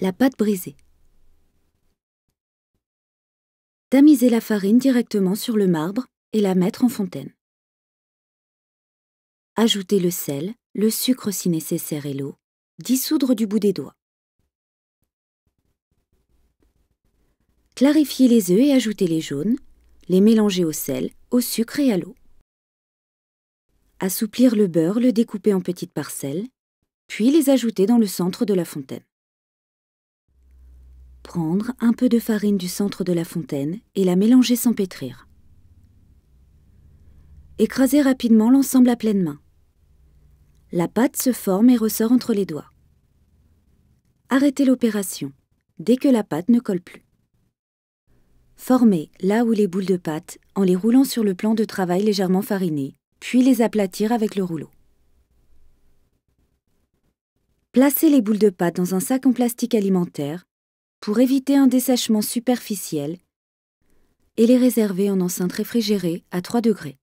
la pâte brisée. Tamiser la farine directement sur le marbre et la mettre en fontaine. Ajouter le sel, le sucre si nécessaire et l'eau. Dissoudre du bout des doigts. Clarifier les œufs et ajouter les jaunes, les mélanger au sel, au sucre et à l'eau. Assouplir le beurre, le découper en petites parcelles, puis les ajouter dans le centre de la fontaine. Prendre un peu de farine du centre de la fontaine et la mélanger sans pétrir. Écraser rapidement l'ensemble à pleine main. La pâte se forme et ressort entre les doigts. Arrêtez l'opération dès que la pâte ne colle plus. Formez là où les boules de pâte en les roulant sur le plan de travail légèrement fariné, puis les aplatir avec le rouleau. Placez les boules de pâte dans un sac en plastique alimentaire pour éviter un dessèchement superficiel et les réserver en enceinte réfrigérée à 3 degrés.